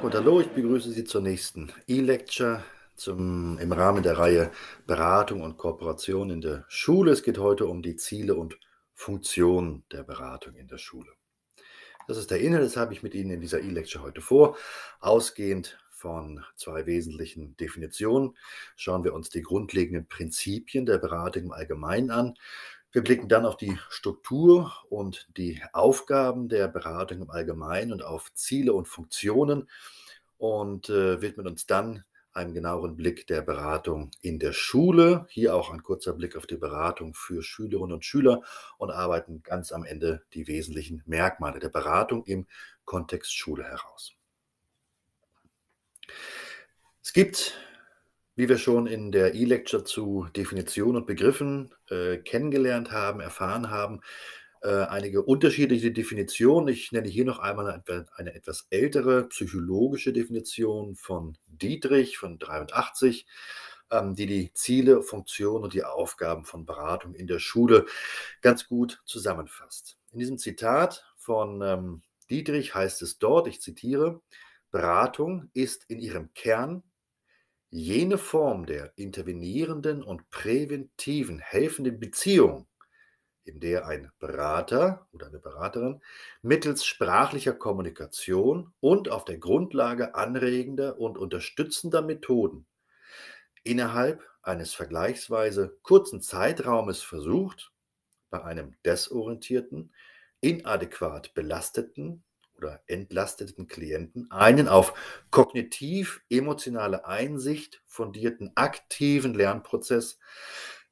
Tag und hallo, ich begrüße Sie zur nächsten E-Lecture im Rahmen der Reihe Beratung und Kooperation in der Schule. Es geht heute um die Ziele und Funktionen der Beratung in der Schule. Das ist der Inhalt, das habe ich mit Ihnen in dieser E-Lecture heute vor. Ausgehend von zwei wesentlichen Definitionen schauen wir uns die grundlegenden Prinzipien der Beratung im Allgemeinen an wir blicken dann auf die Struktur und die Aufgaben der Beratung im Allgemeinen und auf Ziele und Funktionen und äh, widmen uns dann einem genaueren Blick der Beratung in der Schule. Hier auch ein kurzer Blick auf die Beratung für Schülerinnen und Schüler und arbeiten ganz am Ende die wesentlichen Merkmale der Beratung im Kontext Schule heraus. Es gibt wie wir schon in der E-Lecture zu Definitionen und Begriffen äh, kennengelernt haben, erfahren haben, äh, einige unterschiedliche Definitionen. Ich nenne hier noch einmal eine, etwas ältere psychologische Definition von Dietrich von 83 ähm, die die Ziele, Funktionen und die Aufgaben von Beratung in der Schule ganz gut zusammenfasst. In diesem Zitat von ähm, Dietrich heißt es dort, ich zitiere, Beratung ist in ihrem Kern jene Form der intervenierenden und präventiven helfenden Beziehung, in der ein Berater oder eine Beraterin mittels sprachlicher Kommunikation und auf der Grundlage anregender und unterstützender Methoden innerhalb eines vergleichsweise kurzen Zeitraumes versucht, bei einem desorientierten, inadäquat belasteten oder entlasteten Klienten einen auf kognitiv-emotionale Einsicht fundierten aktiven Lernprozess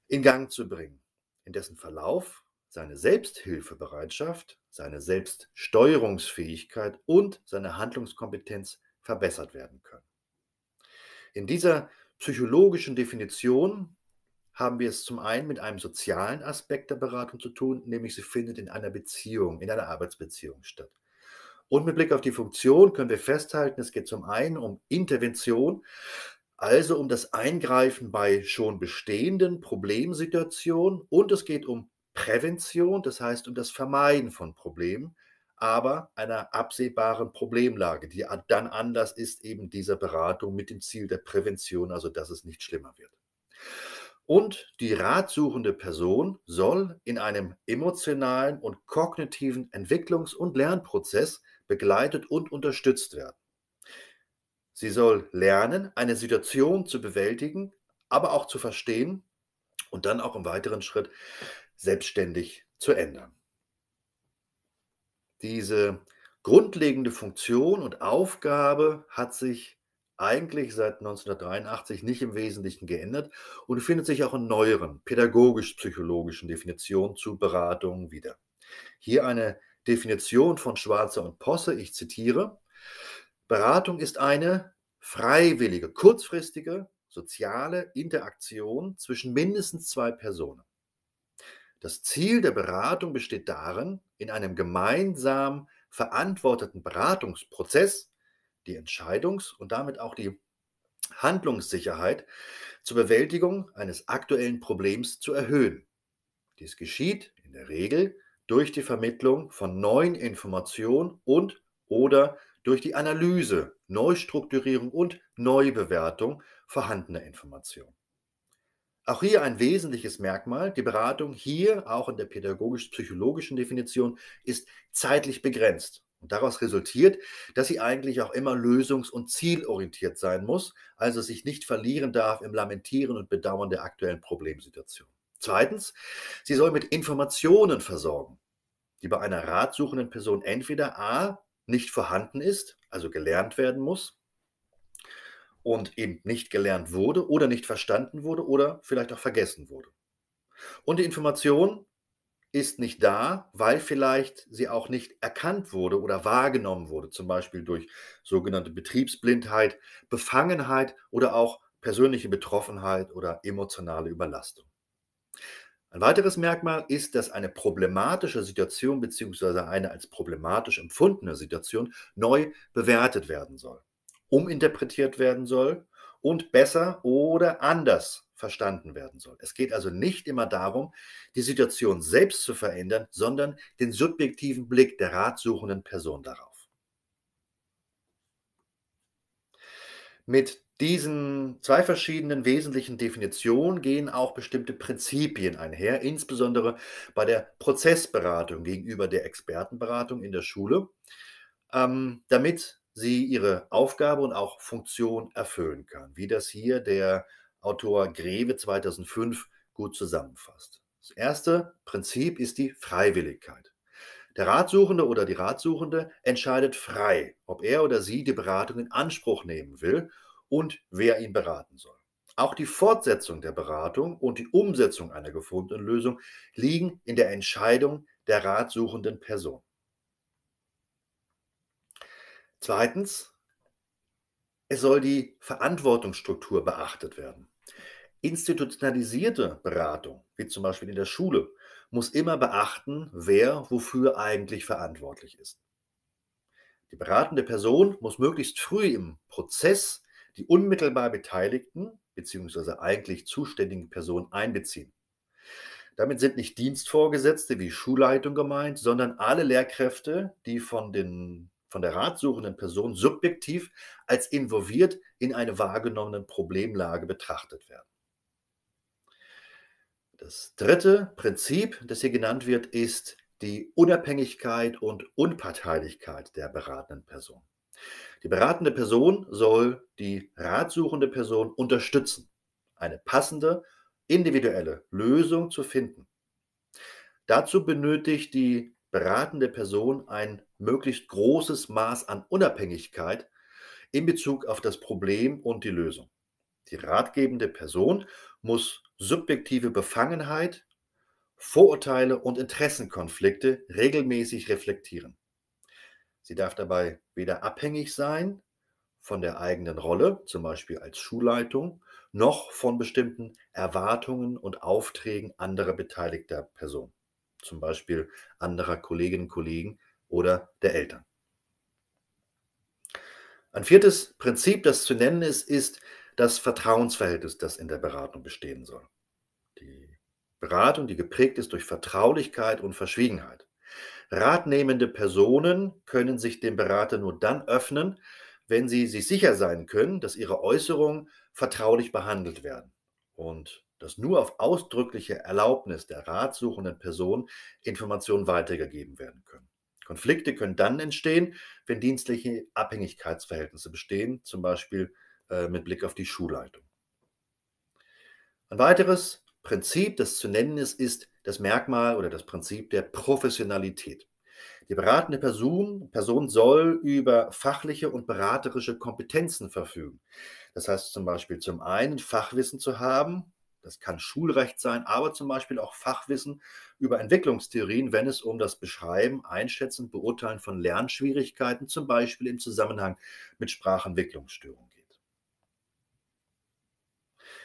in Gang zu bringen, in dessen Verlauf seine Selbsthilfebereitschaft, seine Selbststeuerungsfähigkeit und seine Handlungskompetenz verbessert werden können. In dieser psychologischen Definition haben wir es zum einen mit einem sozialen Aspekt der Beratung zu tun, nämlich sie findet in einer Beziehung, in einer Arbeitsbeziehung statt. Und mit Blick auf die Funktion können wir festhalten, es geht zum einen um Intervention, also um das Eingreifen bei schon bestehenden Problemsituationen und es geht um Prävention, das heißt um das Vermeiden von Problemen, aber einer absehbaren Problemlage, die dann anders ist eben dieser Beratung mit dem Ziel der Prävention, also dass es nicht schlimmer wird. Und die ratsuchende Person soll in einem emotionalen und kognitiven Entwicklungs- und Lernprozess begleitet und unterstützt werden. Sie soll lernen, eine Situation zu bewältigen, aber auch zu verstehen und dann auch im weiteren Schritt selbstständig zu ändern. Diese grundlegende Funktion und Aufgabe hat sich eigentlich seit 1983 nicht im Wesentlichen geändert und findet sich auch in neueren pädagogisch-psychologischen Definitionen zu Beratungen wieder. Hier eine Definition von Schwarzer und Posse, ich zitiere, Beratung ist eine freiwillige, kurzfristige, soziale Interaktion zwischen mindestens zwei Personen. Das Ziel der Beratung besteht darin, in einem gemeinsam verantworteten Beratungsprozess die Entscheidungs- und damit auch die Handlungssicherheit zur Bewältigung eines aktuellen Problems zu erhöhen. Dies geschieht in der Regel durch die Vermittlung von neuen Informationen und oder durch die Analyse, Neustrukturierung und Neubewertung vorhandener Informationen. Auch hier ein wesentliches Merkmal, die Beratung hier auch in der pädagogisch-psychologischen Definition ist zeitlich begrenzt. Und daraus resultiert, dass sie eigentlich auch immer lösungs- und zielorientiert sein muss, also sich nicht verlieren darf im Lamentieren und Bedauern der aktuellen Problemsituation. Zweitens, sie soll mit Informationen versorgen, die bei einer ratsuchenden Person entweder a. nicht vorhanden ist, also gelernt werden muss und eben nicht gelernt wurde oder nicht verstanden wurde oder vielleicht auch vergessen wurde. Und die Information ist nicht da, weil vielleicht sie auch nicht erkannt wurde oder wahrgenommen wurde, zum Beispiel durch sogenannte Betriebsblindheit, Befangenheit oder auch persönliche Betroffenheit oder emotionale Überlastung. Ein weiteres Merkmal ist, dass eine problematische Situation bzw. eine als problematisch empfundene Situation neu bewertet werden soll, uminterpretiert werden soll und besser oder anders verstanden werden soll. Es geht also nicht immer darum, die Situation selbst zu verändern, sondern den subjektiven Blick der ratsuchenden Person darauf. Mit diesen zwei verschiedenen wesentlichen Definitionen gehen auch bestimmte Prinzipien einher, insbesondere bei der Prozessberatung gegenüber der Expertenberatung in der Schule, ähm, damit sie ihre Aufgabe und auch Funktion erfüllen kann, wie das hier der Autor Greve 2005 gut zusammenfasst. Das erste Prinzip ist die Freiwilligkeit. Der Ratsuchende oder die Ratsuchende entscheidet frei, ob er oder sie die Beratung in Anspruch nehmen will und wer ihn beraten soll. Auch die Fortsetzung der Beratung und die Umsetzung einer gefundenen Lösung liegen in der Entscheidung der ratsuchenden Person. Zweitens, es soll die Verantwortungsstruktur beachtet werden. Institutionalisierte Beratung, wie zum Beispiel in der Schule, muss immer beachten, wer wofür eigentlich verantwortlich ist. Die beratende Person muss möglichst früh im Prozess die unmittelbar Beteiligten bzw. eigentlich zuständigen Personen einbeziehen. Damit sind nicht Dienstvorgesetzte wie Schulleitung gemeint, sondern alle Lehrkräfte, die von, den, von der ratsuchenden Person subjektiv als involviert in eine wahrgenommene Problemlage betrachtet werden. Das dritte Prinzip, das hier genannt wird, ist die Unabhängigkeit und Unparteilichkeit der beratenden Person. Die beratende Person soll die ratsuchende Person unterstützen, eine passende, individuelle Lösung zu finden. Dazu benötigt die beratende Person ein möglichst großes Maß an Unabhängigkeit in Bezug auf das Problem und die Lösung. Die ratgebende Person muss subjektive Befangenheit, Vorurteile und Interessenkonflikte regelmäßig reflektieren. Sie darf dabei weder abhängig sein von der eigenen Rolle, zum Beispiel als Schulleitung, noch von bestimmten Erwartungen und Aufträgen anderer beteiligter Personen, zum Beispiel anderer Kolleginnen und Kollegen oder der Eltern. Ein viertes Prinzip, das zu nennen ist, ist das Vertrauensverhältnis, das in der Beratung bestehen soll. Die Beratung, die geprägt ist durch Vertraulichkeit und Verschwiegenheit. Ratnehmende Personen können sich dem Berater nur dann öffnen, wenn sie sich sicher sein können, dass ihre Äußerungen vertraulich behandelt werden und dass nur auf ausdrückliche Erlaubnis der ratsuchenden Person Informationen weitergegeben werden können. Konflikte können dann entstehen, wenn dienstliche Abhängigkeitsverhältnisse bestehen, zum Beispiel äh, mit Blick auf die Schulleitung. Ein weiteres Prinzip, das zu nennen ist, ist das Merkmal oder das Prinzip der Professionalität. Die beratende Person, Person soll über fachliche und beraterische Kompetenzen verfügen. Das heißt zum Beispiel zum einen Fachwissen zu haben, das kann Schulrecht sein, aber zum Beispiel auch Fachwissen über Entwicklungstheorien, wenn es um das Beschreiben, Einschätzen, Beurteilen von Lernschwierigkeiten, zum Beispiel im Zusammenhang mit Sprachentwicklungsstörungen geht.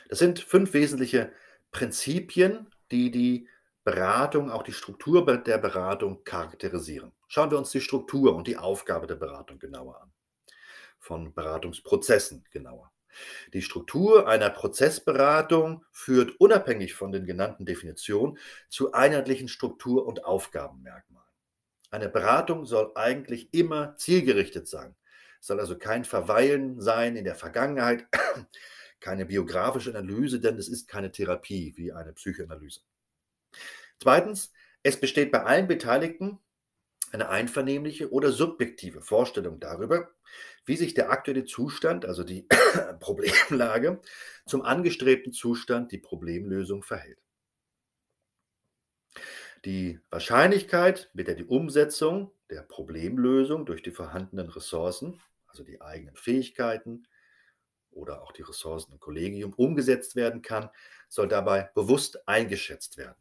Das sind fünf wesentliche Prinzipien, die die Beratung, auch die Struktur der Beratung charakterisieren. Schauen wir uns die Struktur und die Aufgabe der Beratung genauer an. Von Beratungsprozessen genauer. Die Struktur einer Prozessberatung führt unabhängig von den genannten Definitionen zu einheitlichen Struktur- und Aufgabenmerkmalen. Eine Beratung soll eigentlich immer zielgerichtet sein, es soll also kein Verweilen sein in der Vergangenheit, keine biografische Analyse, denn es ist keine Therapie wie eine Psychoanalyse. Zweitens, es besteht bei allen Beteiligten eine einvernehmliche oder subjektive Vorstellung darüber, wie sich der aktuelle Zustand, also die Problemlage, zum angestrebten Zustand, die Problemlösung verhält. Die Wahrscheinlichkeit, mit der die Umsetzung der Problemlösung durch die vorhandenen Ressourcen, also die eigenen Fähigkeiten, oder auch die Ressourcen im Kollegium umgesetzt werden kann, soll dabei bewusst eingeschätzt werden.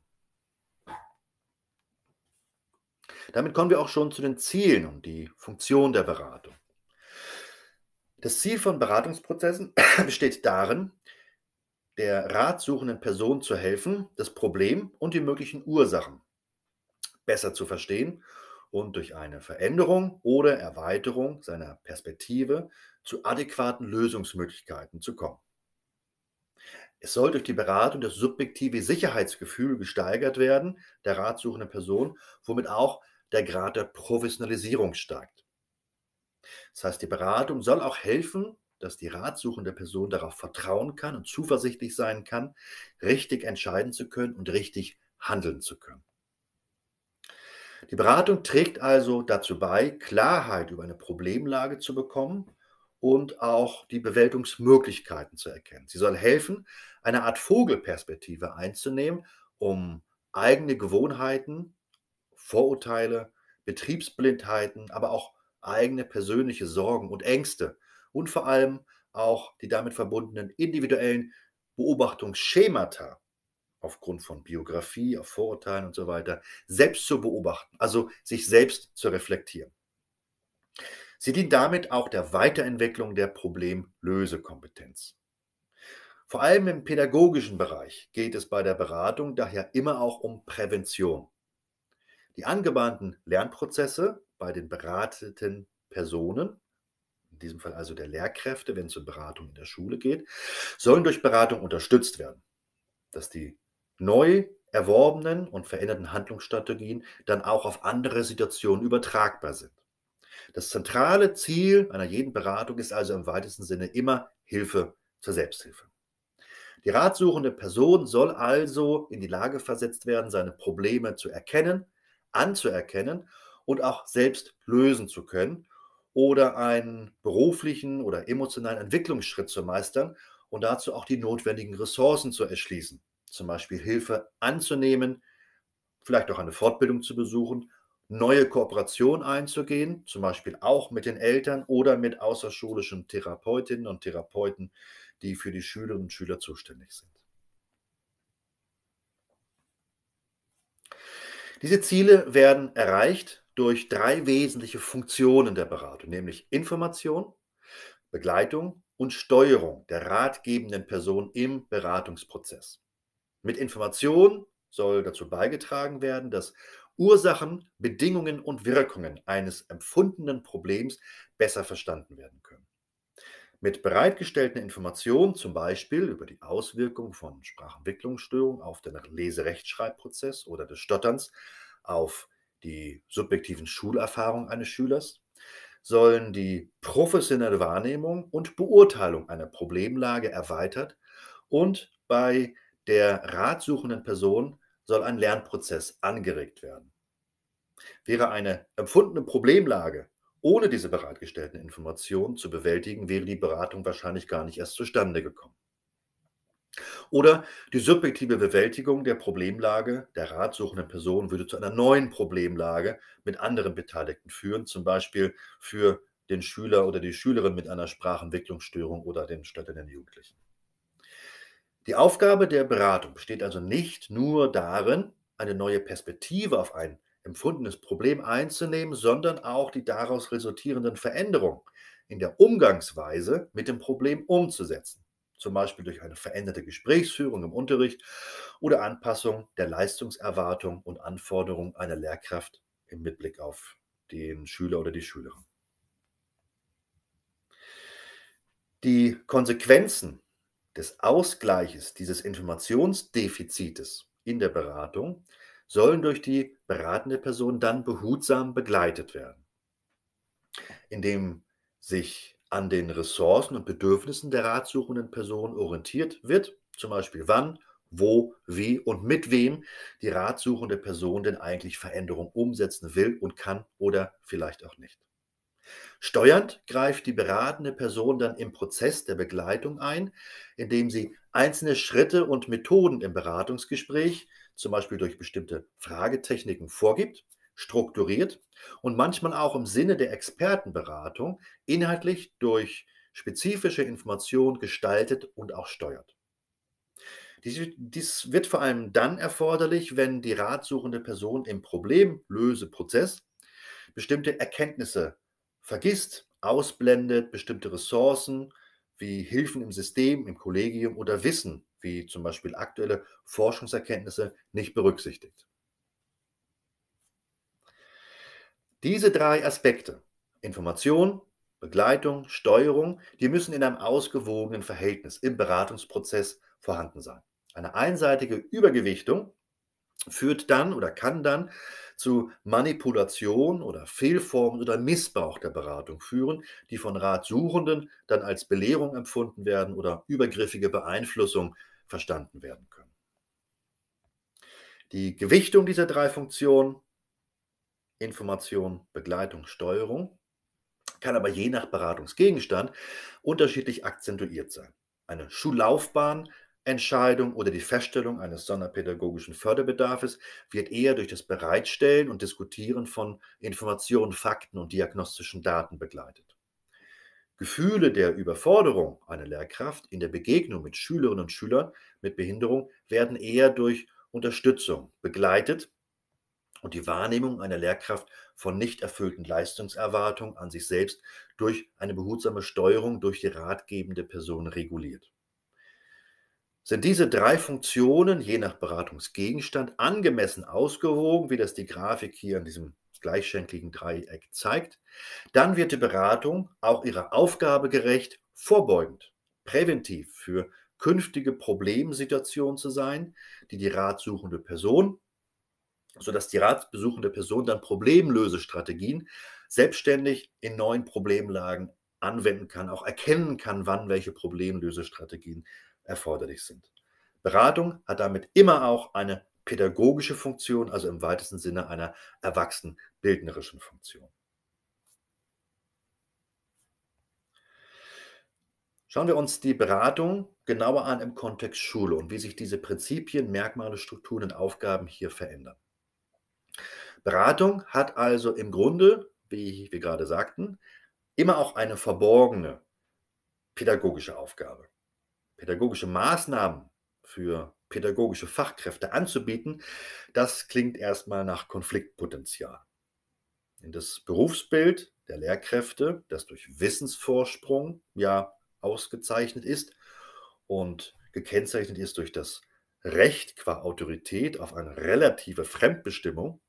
Damit kommen wir auch schon zu den Zielen und die Funktion der Beratung. Das Ziel von Beratungsprozessen besteht darin, der ratsuchenden Person zu helfen, das Problem und die möglichen Ursachen besser zu verstehen und durch eine Veränderung oder Erweiterung seiner Perspektive zu adäquaten Lösungsmöglichkeiten zu kommen. Es soll durch die Beratung das subjektive Sicherheitsgefühl gesteigert werden der ratsuchenden Person, womit auch der Grad der Professionalisierung steigt. Das heißt, die Beratung soll auch helfen, dass die ratsuchende Person darauf vertrauen kann und zuversichtlich sein kann, richtig entscheiden zu können und richtig handeln zu können. Die Beratung trägt also dazu bei, Klarheit über eine Problemlage zu bekommen und auch die Bewältigungsmöglichkeiten zu erkennen. Sie soll helfen, eine Art Vogelperspektive einzunehmen, um eigene Gewohnheiten, Vorurteile, Betriebsblindheiten, aber auch eigene persönliche Sorgen und Ängste und vor allem auch die damit verbundenen individuellen Beobachtungsschemata aufgrund von Biografie, auf Vorurteilen und so weiter, selbst zu beobachten, also sich selbst zu reflektieren. Sie dient damit auch der Weiterentwicklung der Problemlösekompetenz. Vor allem im pädagogischen Bereich geht es bei der Beratung daher immer auch um Prävention. Die angebahnten Lernprozesse bei den berateten Personen, in diesem Fall also der Lehrkräfte, wenn es um Beratung in der Schule geht, sollen durch Beratung unterstützt werden, dass die neu erworbenen und veränderten Handlungsstrategien dann auch auf andere Situationen übertragbar sind. Das zentrale Ziel einer jeden Beratung ist also im weitesten Sinne immer Hilfe zur Selbsthilfe. Die ratsuchende Person soll also in die Lage versetzt werden, seine Probleme zu erkennen, anzuerkennen und auch selbst lösen zu können oder einen beruflichen oder emotionalen Entwicklungsschritt zu meistern und dazu auch die notwendigen Ressourcen zu erschließen, zum Beispiel Hilfe anzunehmen, vielleicht auch eine Fortbildung zu besuchen neue Kooperation einzugehen, zum Beispiel auch mit den Eltern oder mit außerschulischen Therapeutinnen und Therapeuten, die für die Schülerinnen und Schüler zuständig sind. Diese Ziele werden erreicht durch drei wesentliche Funktionen der Beratung, nämlich Information, Begleitung und Steuerung der ratgebenden Person im Beratungsprozess. Mit Information soll dazu beigetragen werden, dass Ursachen, Bedingungen und Wirkungen eines empfundenen Problems besser verstanden werden können. Mit bereitgestellten Informationen, zum Beispiel über die Auswirkung von Sprachentwicklungsstörungen auf den Leserechtschreibprozess oder des Stotterns auf die subjektiven Schulerfahrungen eines Schülers, sollen die professionelle Wahrnehmung und Beurteilung einer Problemlage erweitert und bei der ratsuchenden Person soll ein Lernprozess angeregt werden. Wäre eine empfundene Problemlage ohne diese bereitgestellten Informationen zu bewältigen, wäre die Beratung wahrscheinlich gar nicht erst zustande gekommen. Oder die subjektive Bewältigung der Problemlage der ratsuchenden Person würde zu einer neuen Problemlage mit anderen Beteiligten führen, zum Beispiel für den Schüler oder die Schülerin mit einer Sprachentwicklungsstörung oder den städtenden Jugendlichen. Die Aufgabe der Beratung besteht also nicht nur darin, eine neue Perspektive auf ein empfundenes Problem einzunehmen, sondern auch die daraus resultierenden Veränderungen in der Umgangsweise mit dem Problem umzusetzen, zum Beispiel durch eine veränderte Gesprächsführung im Unterricht oder Anpassung der Leistungserwartung und Anforderung einer Lehrkraft im Mitblick auf den Schüler oder die Schülerin. Die Konsequenzen des Ausgleiches dieses Informationsdefizites in der Beratung sollen durch die beratende Person dann behutsam begleitet werden, indem sich an den Ressourcen und Bedürfnissen der ratsuchenden Person orientiert wird, zum Beispiel wann, wo, wie und mit wem die ratsuchende Person denn eigentlich Veränderung umsetzen will und kann oder vielleicht auch nicht. Steuernd greift die beratende Person dann im Prozess der Begleitung ein, indem sie einzelne Schritte und Methoden im Beratungsgespräch zum Beispiel durch bestimmte Fragetechniken vorgibt, strukturiert und manchmal auch im Sinne der Expertenberatung inhaltlich durch spezifische Informationen gestaltet und auch steuert. Dies, wird vor allem dann erforderlich, wenn die ratsuchende Person im Problemlöseprozess bestimmte Erkenntnisse vergisst, ausblendet, bestimmte Ressourcen wie Hilfen im System, im Kollegium oder Wissen wie zum Beispiel aktuelle Forschungserkenntnisse, nicht berücksichtigt. Diese drei Aspekte, Information, Begleitung, Steuerung, die müssen in einem ausgewogenen Verhältnis im Beratungsprozess vorhanden sein. Eine einseitige Übergewichtung führt dann oder kann dann zu Manipulation oder Fehlformen oder Missbrauch der Beratung führen, die von Ratsuchenden dann als Belehrung empfunden werden oder übergriffige Beeinflussung verstanden werden können. Die Gewichtung dieser drei Funktionen, Information, Begleitung, Steuerung, kann aber je nach Beratungsgegenstand unterschiedlich akzentuiert sein. Eine Schullaufbahn Entscheidung oder die Feststellung eines sonderpädagogischen Förderbedarfs wird eher durch das Bereitstellen und Diskutieren von Informationen, Fakten und diagnostischen Daten begleitet. Gefühle der Überforderung einer Lehrkraft in der Begegnung mit Schülerinnen und Schülern mit Behinderung werden eher durch Unterstützung begleitet und die Wahrnehmung einer Lehrkraft von nicht erfüllten Leistungserwartungen an sich selbst durch eine behutsame Steuerung durch die ratgebende Person reguliert. Sind diese drei Funktionen je nach Beratungsgegenstand angemessen ausgewogen, wie das die Grafik hier an diesem gleichschenkligen Dreieck zeigt, dann wird die Beratung auch ihrer Aufgabe gerecht, vorbeugend, präventiv für künftige Problemsituationen zu sein, die die ratsuchende Person, sodass die ratsbesuchende Person dann Problemlösestrategien selbstständig in neuen Problemlagen anwenden kann, auch erkennen kann, wann welche Problemlösestrategien erforderlich sind. Beratung hat damit immer auch eine pädagogische Funktion, also im weitesten Sinne einer erwachsenen bildnerischen Funktion. Schauen wir uns die Beratung genauer an im Kontext Schule und wie sich diese Prinzipien, Merkmale, Strukturen und Aufgaben hier verändern. Beratung hat also im Grunde, wie wir gerade sagten, immer auch eine verborgene pädagogische Aufgabe. Pädagogische Maßnahmen für pädagogische Fachkräfte anzubieten, das klingt erstmal nach Konfliktpotenzial. In das Berufsbild der Lehrkräfte, das durch Wissensvorsprung ja ausgezeichnet ist und gekennzeichnet ist durch das Recht qua Autorität auf eine relative Fremdbestimmung,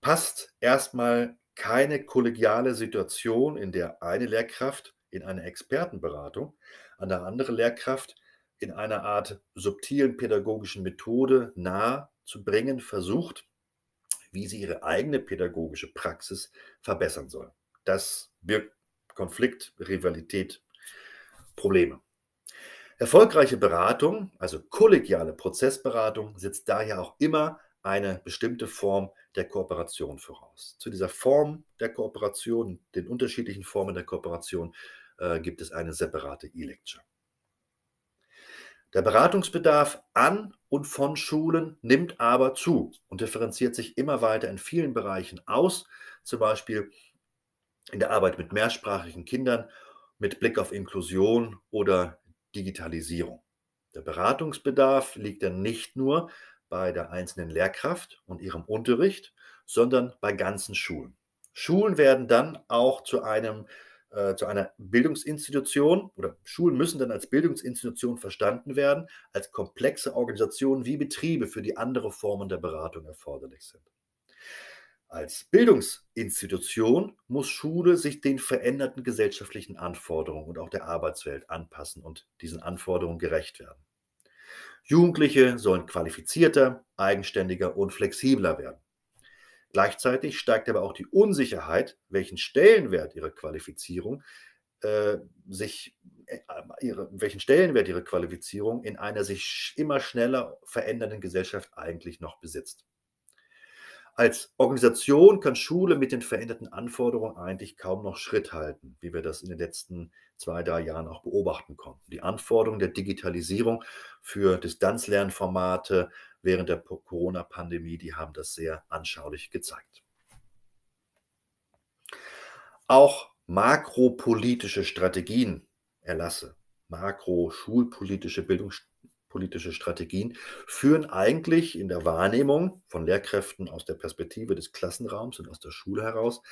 passt erstmal keine kollegiale Situation, in der eine Lehrkraft in einer Expertenberatung an der andere Lehrkraft in einer Art subtilen pädagogischen Methode nahe zu bringen versucht, wie sie ihre eigene pädagogische Praxis verbessern soll. Das birgt Konflikt, Rivalität, Probleme. Erfolgreiche Beratung, also kollegiale Prozessberatung, setzt daher auch immer eine bestimmte Form der Kooperation voraus. Zu dieser Form der Kooperation, den unterschiedlichen Formen der Kooperation, äh, gibt es eine separate E-Lecture. Der Beratungsbedarf an und von Schulen nimmt aber zu und differenziert sich immer weiter in vielen Bereichen aus, zum Beispiel in der Arbeit mit mehrsprachigen Kindern mit Blick auf Inklusion oder Digitalisierung. Der Beratungsbedarf liegt dann nicht nur bei der einzelnen Lehrkraft und ihrem Unterricht, sondern bei ganzen Schulen. Schulen werden dann auch zu einem äh, zu einer Bildungsinstitution oder Schulen müssen dann als Bildungsinstitution verstanden werden, als komplexe Organisationen wie Betriebe, für die andere Formen der Beratung erforderlich sind. Als Bildungsinstitution muss Schule sich den veränderten gesellschaftlichen Anforderungen und auch der Arbeitswelt anpassen und diesen Anforderungen gerecht werden. Jugendliche sollen qualifizierter, eigenständiger und flexibler werden. Gleichzeitig steigt aber auch die Unsicherheit, welchen Stellenwert ihre Qualifizierung äh, sich, äh, ihre, welchen Stellenwert ihre Qualifizierung in einer sich immer schneller verändernden Gesellschaft eigentlich noch besitzt. Als Organisation kann Schule mit den veränderten Anforderungen eigentlich kaum noch Schritt halten, wie wir das in den letzten zwei, drei Jahren auch beobachten konnten. Die Anforderungen der Digitalisierung für Distanzlernformate während der Corona-Pandemie, die haben das sehr anschaulich gezeigt. Auch makropolitische Strategien, Erlasse, makro-schulpolitische Bildungs politische Strategien führen eigentlich in der Wahrnehmung von Lehrkräften aus der Perspektive des Klassenraums und aus der Schule heraus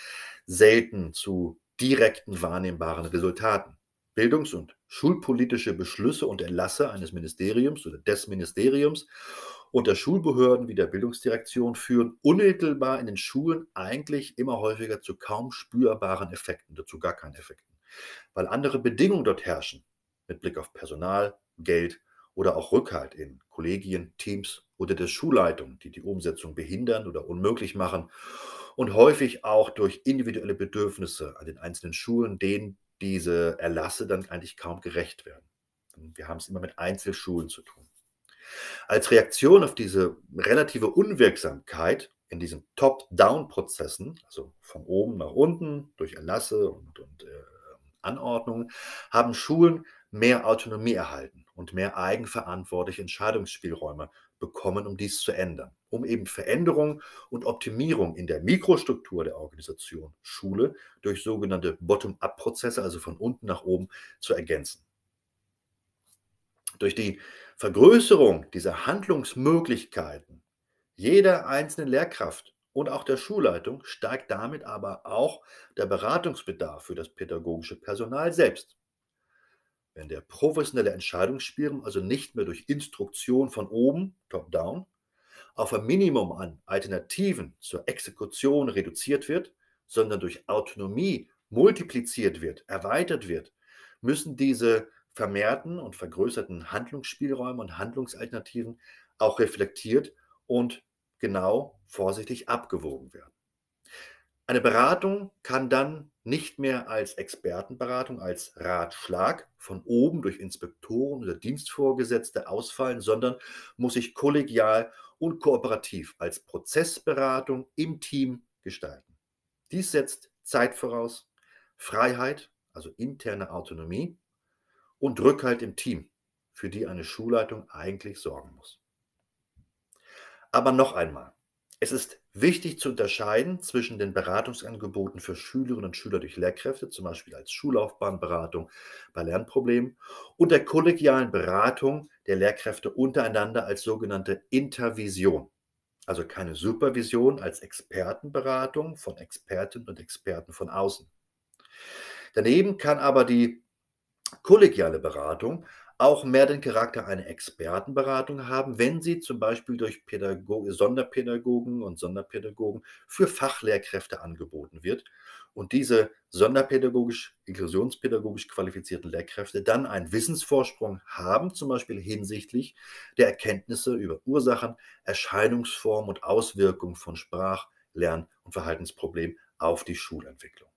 selten zu direkten wahrnehmbaren Resultaten. Bildungs- und schulpolitische Beschlüsse und Erlasse eines Ministeriums oder des Ministeriums und der Schulbehörden wie der Bildungsdirektion führen unmittelbar in den Schulen eigentlich immer häufiger zu kaum spürbaren Effekten, dazu gar keinen Effekten, weil andere Bedingungen dort herrschen mit Blick auf Personal, Geld oder auch Rückhalt in Kollegien, Teams oder der Schulleitung, die die Umsetzung behindern oder unmöglich machen und häufig auch durch individuelle Bedürfnisse an den einzelnen Schulen, denen diese Erlasse dann eigentlich kaum gerecht werden. Wir haben es immer mit Einzelschulen zu tun. Als Reaktion auf diese relative Unwirksamkeit in diesen Top-Down-Prozessen, also von oben nach unten durch Erlasse und, und äh, Anordnungen, haben Schulen mehr Autonomie erhalten und mehr eigenverantwortliche Entscheidungsspielräume bekommen, um dies zu ändern, um eben Veränderung und Optimierung in der Mikrostruktur der Organisation Schule durch sogenannte Bottom-up-Prozesse, also von unten nach oben, zu ergänzen. Durch die Vergrößerung dieser Handlungsmöglichkeiten jeder einzelnen Lehrkraft und auch der Schulleitung steigt damit aber auch der Beratungsbedarf für das pädagogische Personal selbst. Wenn der professionelle Entscheidungsspielraum also nicht mehr durch Instruktion von oben, top-down, auf ein Minimum an Alternativen zur Exekution reduziert wird, sondern durch Autonomie multipliziert wird, erweitert wird, müssen diese vermehrten und vergrößerten Handlungsspielräume und Handlungsalternativen auch reflektiert und genau vorsichtig abgewogen werden. Eine Beratung kann dann nicht mehr als Expertenberatung, als Ratschlag von oben durch Inspektoren oder Dienstvorgesetzte ausfallen, sondern muss sich kollegial und kooperativ als Prozessberatung im Team gestalten. Dies setzt Zeit voraus, Freiheit, also interne Autonomie und Rückhalt im Team, für die eine Schulleitung eigentlich sorgen muss. Aber noch einmal, es ist Wichtig zu unterscheiden zwischen den Beratungsangeboten für Schülerinnen und Schüler durch Lehrkräfte, zum Beispiel als Schullaufbahnberatung bei Lernproblemen, und der kollegialen Beratung der Lehrkräfte untereinander als sogenannte Intervision. Also keine Supervision als Expertenberatung von Expertinnen und Experten von außen. Daneben kann aber die kollegiale Beratung auch mehr den Charakter einer Expertenberatung haben, wenn sie zum Beispiel durch Pädago Sonderpädagogen und Sonderpädagogen für Fachlehrkräfte angeboten wird und diese sonderpädagogisch, inklusionspädagogisch qualifizierten Lehrkräfte dann einen Wissensvorsprung haben, zum Beispiel hinsichtlich der Erkenntnisse über Ursachen, Erscheinungsform und Auswirkungen von Sprach-, Lern- und Verhaltensproblemen auf die Schulentwicklung.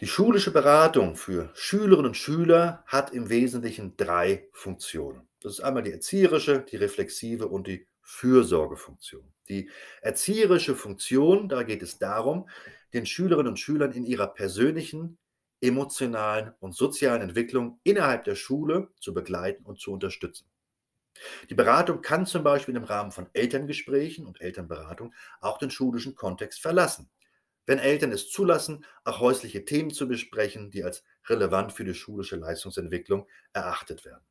Die schulische Beratung für Schülerinnen und Schüler hat im Wesentlichen drei Funktionen. Das ist einmal die erzieherische, die reflexive und die Fürsorgefunktion. Die erzieherische Funktion, da geht es darum, den Schülerinnen und Schülern in ihrer persönlichen, emotionalen und sozialen Entwicklung innerhalb der Schule zu begleiten und zu unterstützen. Die Beratung kann zum Beispiel im Rahmen von Elterngesprächen und Elternberatung auch den schulischen Kontext verlassen wenn Eltern es zulassen, auch häusliche Themen zu besprechen, die als relevant für die schulische Leistungsentwicklung erachtet werden.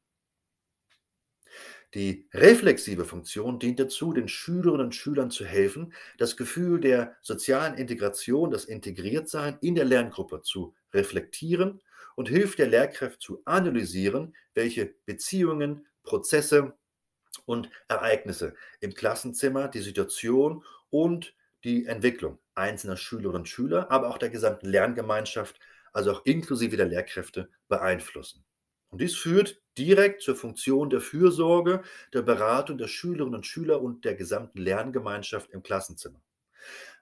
Die reflexive Funktion dient dazu, den Schülerinnen und Schülern zu helfen, das Gefühl der sozialen Integration, das Integriertsein in der Lerngruppe zu reflektieren und hilft der Lehrkraft zu analysieren, welche Beziehungen, Prozesse und Ereignisse im Klassenzimmer die Situation und die Entwicklung einzelner Schülerinnen und Schüler, aber auch der gesamten Lerngemeinschaft, also auch inklusive der Lehrkräfte, beeinflussen. Und dies führt direkt zur Funktion der Fürsorge, der Beratung der Schülerinnen und Schüler und der gesamten Lerngemeinschaft im Klassenzimmer.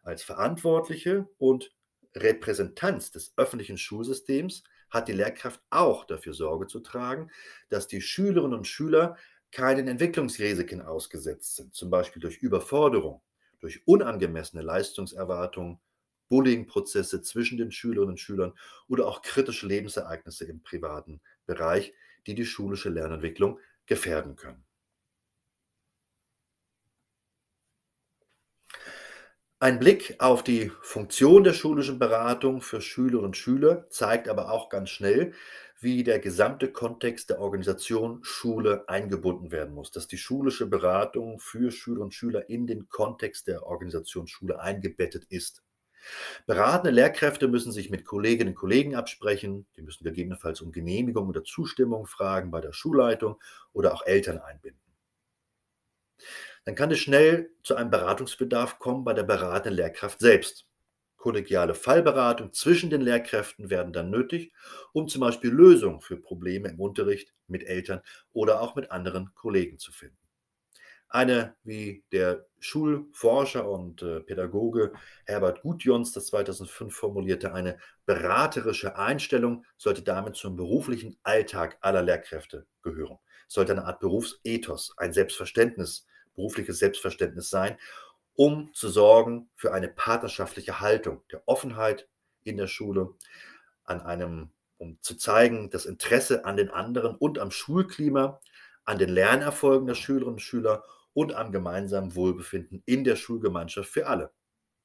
Als Verantwortliche und Repräsentanz des öffentlichen Schulsystems hat die Lehrkraft auch dafür Sorge zu tragen, dass die Schülerinnen und Schüler keinen Entwicklungsrisiken ausgesetzt sind, zum Beispiel durch Überforderung, durch unangemessene Leistungserwartungen, Bullying-Prozesse zwischen den Schülerinnen und Schülern oder auch kritische Lebensereignisse im privaten Bereich, die die schulische Lernentwicklung gefährden können. Ein Blick auf die Funktion der schulischen Beratung für Schülerinnen und Schüler zeigt aber auch ganz schnell, wie der gesamte Kontext der Organisation Schule eingebunden werden muss, dass die schulische Beratung für Schüler und Schüler in den Kontext der Organisation Schule eingebettet ist. Beratende Lehrkräfte müssen sich mit Kolleginnen und Kollegen absprechen, die müssen gegebenenfalls um Genehmigung oder Zustimmung fragen bei der Schulleitung oder auch Eltern einbinden. Dann kann es schnell zu einem Beratungsbedarf kommen bei der beratenden Lehrkraft selbst. Kollegiale Fallberatung zwischen den Lehrkräften werden dann nötig, um zum Beispiel Lösungen für Probleme im Unterricht mit Eltern oder auch mit anderen Kollegen zu finden. Eine, wie der Schulforscher und äh, Pädagoge Herbert Gutjons das 2005 formulierte, eine beraterische Einstellung sollte damit zum beruflichen Alltag aller Lehrkräfte gehören, Es sollte eine Art Berufsethos, ein Selbstverständnis, berufliches Selbstverständnis sein um zu sorgen für eine partnerschaftliche Haltung der Offenheit in der Schule, an einem, um zu zeigen, das Interesse an den anderen und am Schulklima, an den Lernerfolgen der Schülerinnen und Schüler und am gemeinsamen Wohlbefinden in der Schulgemeinschaft für alle.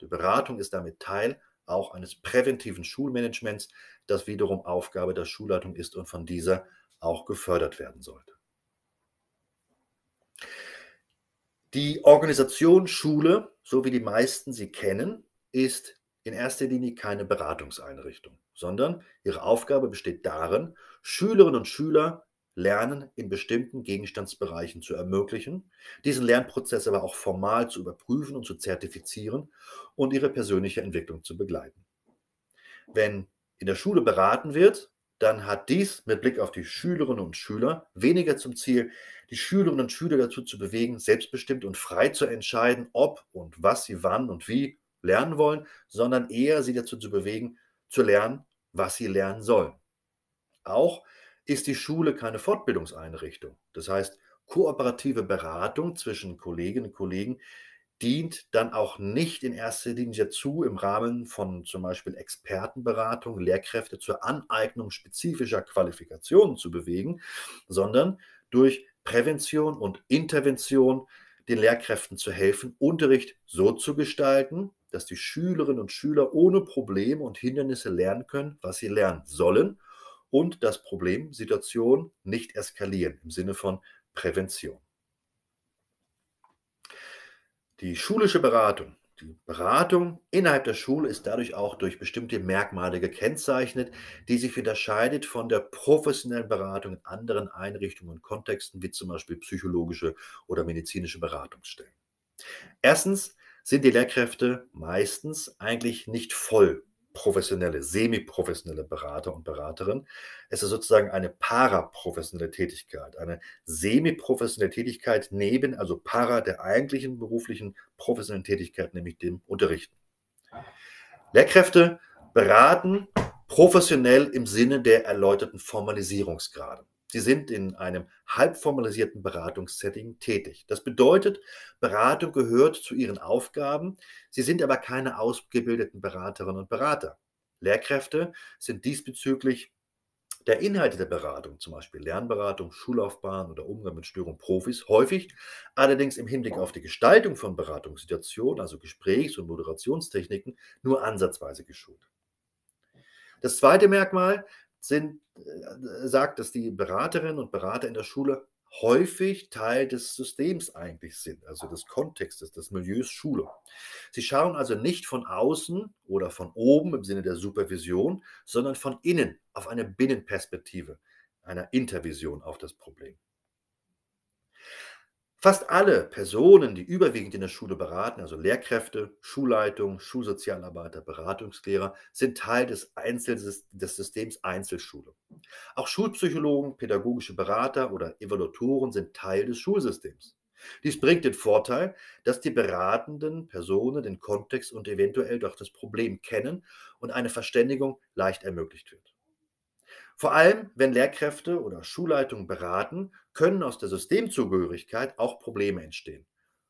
Die Beratung ist damit Teil auch eines präventiven Schulmanagements, das wiederum Aufgabe der Schulleitung ist und von dieser auch gefördert werden sollte. Die Organisation Schule, so wie die meisten sie kennen, ist in erster Linie keine Beratungseinrichtung, sondern ihre Aufgabe besteht darin, Schülerinnen und Schüler Lernen in bestimmten Gegenstandsbereichen zu ermöglichen, diesen Lernprozess aber auch formal zu überprüfen und zu zertifizieren und ihre persönliche Entwicklung zu begleiten. Wenn in der Schule beraten wird, dann hat dies mit Blick auf die Schülerinnen und Schüler weniger zum Ziel, die Schülerinnen und Schüler dazu zu bewegen, selbstbestimmt und frei zu entscheiden, ob und was sie wann und wie lernen wollen, sondern eher sie dazu zu bewegen, zu lernen, was sie lernen sollen. Auch ist die Schule keine Fortbildungseinrichtung. Das heißt, kooperative Beratung zwischen Kolleginnen und Kollegen dient dann auch nicht in erster Linie dazu, im Rahmen von zum Beispiel Expertenberatung Lehrkräfte zur Aneignung spezifischer Qualifikationen zu bewegen, sondern durch Prävention und Intervention den Lehrkräften zu helfen, Unterricht so zu gestalten, dass die Schülerinnen und Schüler ohne Probleme und Hindernisse lernen können, was sie lernen sollen und das Problem, nicht eskalieren im Sinne von Prävention. Die schulische Beratung. Die Beratung innerhalb der Schule ist dadurch auch durch bestimmte Merkmale gekennzeichnet, die sich unterscheidet von der professionellen Beratung in anderen Einrichtungen und Kontexten, wie zum Beispiel psychologische oder medizinische Beratungsstellen. Erstens sind die Lehrkräfte meistens eigentlich nicht voll professionelle, semi-professionelle Berater und Beraterin. Es ist sozusagen eine paraprofessionelle Tätigkeit, eine semi-professionelle Tätigkeit neben, also para der eigentlichen beruflichen professionellen Tätigkeit, nämlich dem Unterrichten. Lehrkräfte beraten professionell im Sinne der erläuterten Formalisierungsgrade. Sie sind in einem halbformalisierten Beratungssetting tätig. Das bedeutet, Beratung gehört zu Ihren Aufgaben. Sie sind aber keine ausgebildeten Beraterinnen und Berater. Lehrkräfte sind diesbezüglich der Inhalte der Beratung, zum Beispiel Lernberatung, Schullaufbahn oder Umgang mit Störungen Profis, häufig allerdings im Hinblick auf die Gestaltung von Beratungssituationen, also Gesprächs- und Moderationstechniken, nur ansatzweise geschult. Das zweite Merkmal, sind, äh, sagt, dass die Beraterinnen und Berater in der Schule häufig Teil des Systems eigentlich sind, also des Kontextes, des Milieus Schule. Sie schauen also nicht von außen oder von oben im Sinne der Supervision, sondern von innen auf eine Binnenperspektive, einer Intervision auf das Problem. Fast alle Personen, die überwiegend in der Schule beraten, also Lehrkräfte, Schulleitung, Schulsozialarbeiter, Beratungslehrer, sind Teil des, Einzel des Systems Einzelschule. Auch Schulpsychologen, pädagogische Berater oder Evaluatoren sind Teil des Schulsystems. Dies bringt den Vorteil, dass die beratenden Personen den Kontext und eventuell doch das Problem kennen und eine Verständigung leicht ermöglicht wird. Vor allem, wenn Lehrkräfte oder Schulleitungen beraten, können aus der Systemzugehörigkeit auch Probleme entstehen.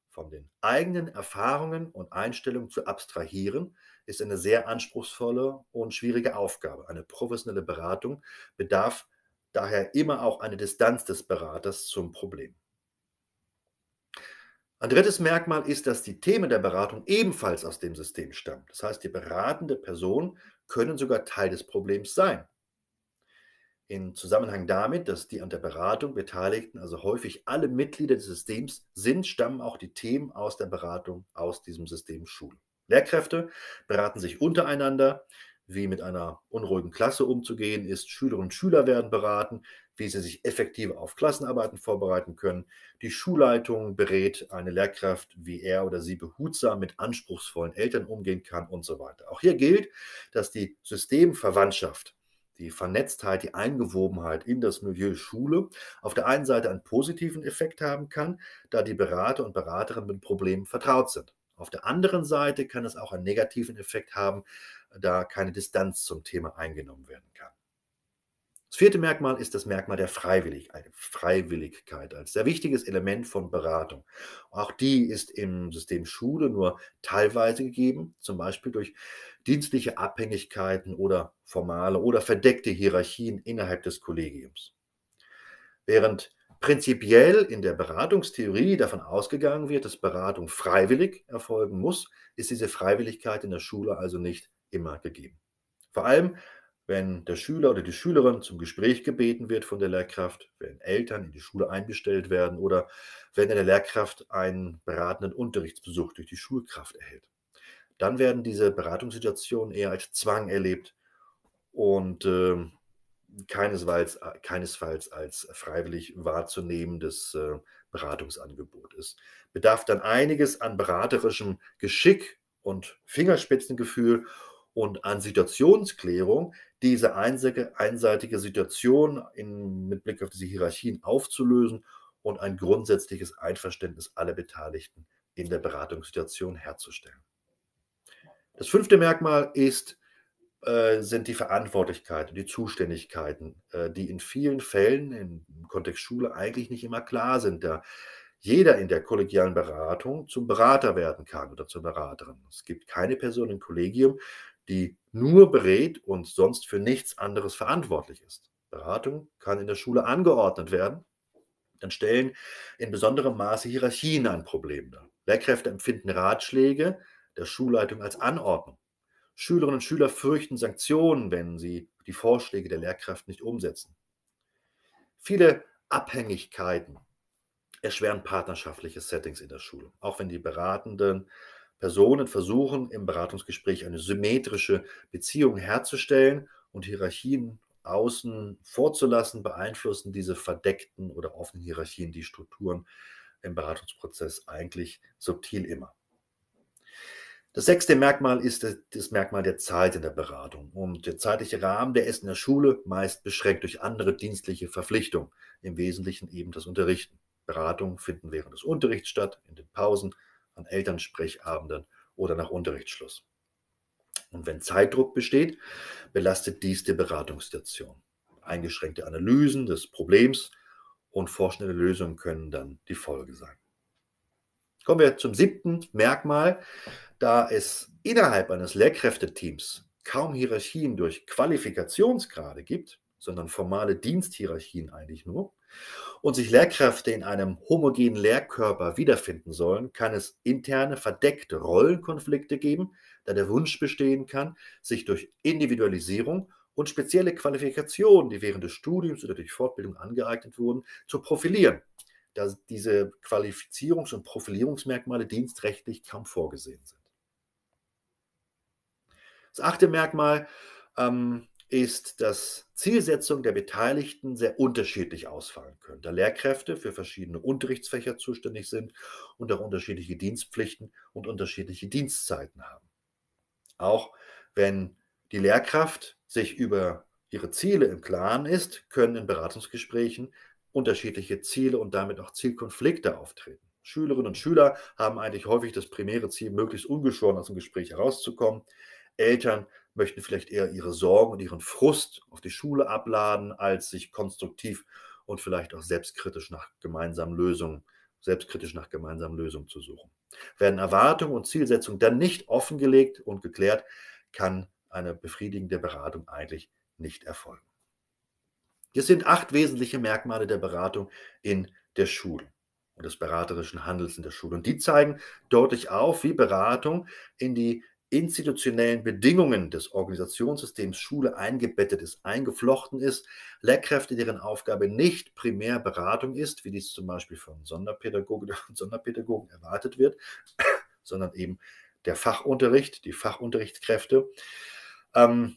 Von den eigenen Erfahrungen und Einstellungen zu abstrahieren, ist eine sehr anspruchsvolle und schwierige Aufgabe. Eine professionelle Beratung bedarf daher immer auch eine Distanz des Beraters zum Problem. Ein drittes Merkmal ist, dass die Themen der Beratung ebenfalls aus dem System stammen. Das heißt, die beratende Person können sogar Teil des Problems sein in Zusammenhang damit, dass die an der Beratung Beteiligten, also häufig alle Mitglieder des Systems sind, stammen auch die Themen aus der Beratung aus diesem System Schule. Lehrkräfte beraten sich untereinander, wie mit einer unruhigen Klasse umzugehen ist. Schülerinnen und Schüler werden beraten, wie sie sich effektiv auf Klassenarbeiten vorbereiten können. Die Schulleitung berät eine Lehrkraft, wie er oder sie behutsam mit anspruchsvollen Eltern umgehen kann und so weiter. Auch hier gilt, dass die Systemverwandtschaft die Vernetztheit, die Eingewobenheit in das Milieu Schule auf der einen Seite einen positiven Effekt haben kann, da die Berater und Beraterinnen mit Problemen vertraut sind. Auf der anderen Seite kann es auch einen negativen Effekt haben, da keine Distanz zum Thema eingenommen werden kann. Das vierte Merkmal ist das Merkmal der Freiwilligkeit als sehr wichtiges Element von Beratung. Auch die ist im System Schule nur teilweise gegeben, zum Beispiel durch dienstliche Abhängigkeiten oder formale oder verdeckte Hierarchien innerhalb des Kollegiums. Während prinzipiell in der Beratungstheorie davon ausgegangen wird, dass Beratung freiwillig erfolgen muss, ist diese Freiwilligkeit in der Schule also nicht immer gegeben. Vor allem wenn der Schüler oder die Schülerin zum Gespräch gebeten wird von der Lehrkraft, wenn Eltern in die Schule einbestellt werden oder wenn eine Lehrkraft einen beratenden Unterrichtsbesuch durch die Schulkraft erhält. Dann werden diese Beratungssituationen eher als Zwang erlebt und ähm, äh, keinesfalls, keinesfalls als freiwillig wahrzunehmendes äh, Beratungsangebot ist. Bedarf dann einiges an beraterischem Geschick und Fingerspitzengefühl und an Situationsklärung diese einseitige, Situation in, mit Blick auf diese Hierarchien aufzulösen und ein grundsätzliches Einverständnis aller Beteiligten in der Beratungssituation herzustellen. Das fünfte Merkmal ist, äh, sind die Verantwortlichkeiten, die Zuständigkeiten, äh, die in vielen Fällen im Kontext Schule eigentlich nicht immer klar sind, da jeder in der kollegialen Beratung zum Berater werden kann oder zur Beraterin. Es gibt keine Person im Kollegium, die nur berät und sonst für nichts anderes verantwortlich ist. Beratung kann in der Schule angeordnet werden dann stellen in besonderem Maße Hierarchien ein Problem dar. Lehrkräfte empfinden Ratschläge der Schulleitung als Anordnung. Schülerinnen und Schüler fürchten Sanktionen, wenn sie die Vorschläge der Lehrkraft nicht umsetzen. Viele Abhängigkeiten erschweren partnerschaftliche Settings in der Schule, auch wenn die Beratenden Personen versuchen, im Beratungsgespräch eine symmetrische Beziehung herzustellen und Hierarchien außen vorzulassen, beeinflussen diese verdeckten oder offenen Hierarchien die Strukturen im Beratungsprozess eigentlich subtil immer. Das sechste Merkmal ist das Merkmal der Zeit in der Beratung. Und der zeitliche Rahmen, der ist in der Schule meist beschränkt durch andere dienstliche Verpflichtungen, im Wesentlichen eben das Unterrichten. Beratungen finden während des Unterrichts statt, in den Pausen, an Elternsprechabenden oder nach Unterrichtsschluss. Und wenn Zeitdruck besteht, belastet dies die Beratungsstation. Eingeschränkte Analysen des Problems und vorschnelle Lösungen können dann die Folge sein. Kommen wir zum siebten Merkmal. Da es innerhalb eines Lehrkräfteteams kaum Hierarchien durch Qualifikationsgrade gibt, sondern formale Diensthierarchien eigentlich nur, und sich Lehrkräfte in einem homogenen Lehrkörper wiederfinden sollen, kann es interne verdeckte Rollenkonflikte geben, da der Wunsch bestehen kann, sich durch Individualisierung und spezielle Qualifikationen, die während des Studiums oder durch Fortbildung angeeignet wurden, zu profilieren, da diese Qualifizierungs- und Profilierungsmerkmale dienstrechtlich kaum vorgesehen sind. Das achte Merkmal ähm, ist, dass Zielsetzungen der Beteiligten sehr unterschiedlich ausfallen können, da Lehrkräfte für verschiedene Unterrichtsfächer zuständig sind und auch unterschiedliche Dienstpflichten und unterschiedliche Dienstzeiten haben. Auch wenn die Lehrkraft sich über ihre Ziele im Klaren ist, können in Beratungsgesprächen unterschiedliche Ziele und damit auch Zielkonflikte auftreten. Schülerinnen und Schüler haben eigentlich häufig das primäre Ziel, möglichst ungeschoren aus dem Gespräch herauszukommen. Eltern möchten vielleicht eher ihre Sorgen und ihren Frust auf die Schule abladen, als sich konstruktiv und vielleicht auch selbstkritisch nach gemeinsamen Lösungen, selbstkritisch nach gemeinsamen Lösungen zu suchen. Werden Erwartungen und Zielsetzungen dann nicht offengelegt und geklärt, kann eine befriedigende Beratung eigentlich nicht erfolgen. Das sind acht wesentliche Merkmale der Beratung in der Schule und des beraterischen Handels in der Schule. Und die zeigen deutlich auf, wie Beratung in die institutionellen Bedingungen des Organisationssystems Schule eingebettet ist, eingeflochten ist, Lehrkräfte, deren Aufgabe nicht primär Beratung ist, wie dies zum Beispiel von Sonderpädagogen und Sonderpädagogen erwartet wird, sondern eben der Fachunterricht, die Fachunterrichtskräfte, ähm,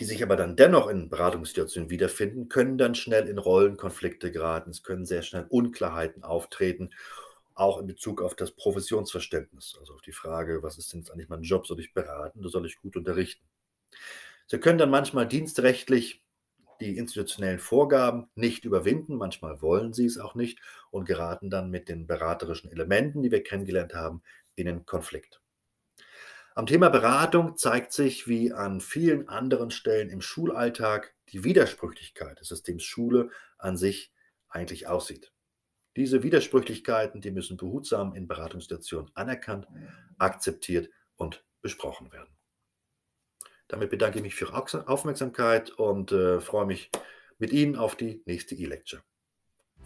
die sich aber dann dennoch in Beratungssituationen wiederfinden, können dann schnell in Rollenkonflikte geraten, es können sehr schnell Unklarheiten auftreten auch in Bezug auf das Professionsverständnis, also auf die Frage, was ist denn jetzt eigentlich mein Job, soll ich beraten oder soll ich gut unterrichten? Sie können dann manchmal dienstrechtlich die institutionellen Vorgaben nicht überwinden, manchmal wollen sie es auch nicht und geraten dann mit den beraterischen Elementen, die wir kennengelernt haben, in den Konflikt. Am Thema Beratung zeigt sich wie an vielen anderen Stellen im Schulalltag die Widersprüchlichkeit des Systems Schule an sich eigentlich aussieht. Diese Widersprüchlichkeiten, die müssen behutsam in Beratungssituationen anerkannt, akzeptiert und besprochen werden. Damit bedanke ich mich für Ihre Aufmerksamkeit und äh, freue mich mit Ihnen auf die nächste E-Lecture.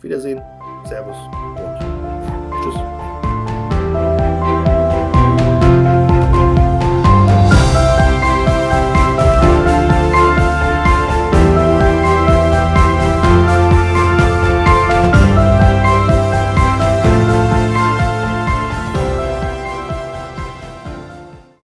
Wiedersehen, Servus und Tschüss.